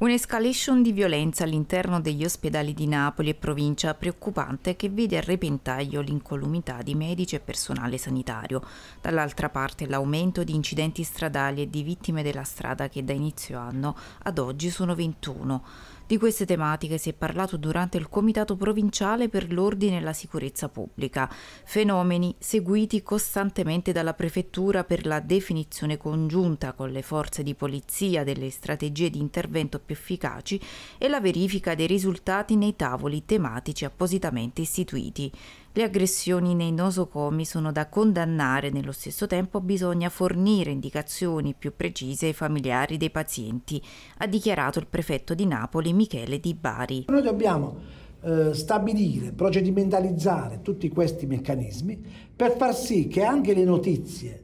Un'escalation di violenza all'interno degli ospedali di Napoli e provincia preoccupante che vede a repentaglio l'incolumità di medici e personale sanitario. Dall'altra parte l'aumento di incidenti stradali e di vittime della strada che da inizio anno ad oggi sono 21. Di queste tematiche si è parlato durante il Comitato Provinciale per l'Ordine e la Sicurezza Pubblica, fenomeni seguiti costantemente dalla Prefettura per la definizione congiunta con le forze di polizia delle strategie di intervento più efficaci e la verifica dei risultati nei tavoli tematici appositamente istituiti. Le aggressioni nei nosocomi sono da condannare, nello stesso tempo bisogna fornire indicazioni più precise ai familiari dei pazienti, ha dichiarato il prefetto di Napoli Michele Di Bari. Noi dobbiamo eh, stabilire, procedimentalizzare tutti questi meccanismi per far sì che anche le notizie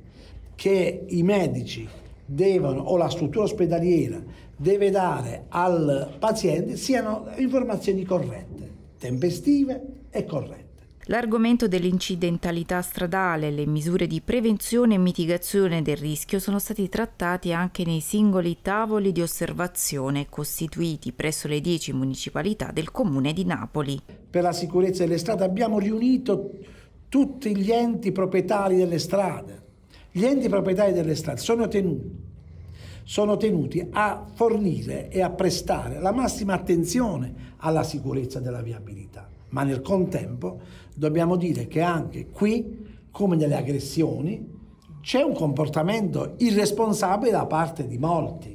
che i medici devono o la struttura ospedaliera deve dare al paziente siano informazioni corrette, tempestive e corrette. L'argomento dell'incidentalità stradale e le misure di prevenzione e mitigazione del rischio sono stati trattati anche nei singoli tavoli di osservazione costituiti presso le 10 municipalità del comune di Napoli. Per la sicurezza delle strade abbiamo riunito tutti gli enti proprietari delle strade. Gli enti proprietari delle strade sono tenuti, sono tenuti a fornire e a prestare la massima attenzione alla sicurezza della viabilità ma nel contempo dobbiamo dire che anche qui, come nelle aggressioni, c'è un comportamento irresponsabile da parte di molti.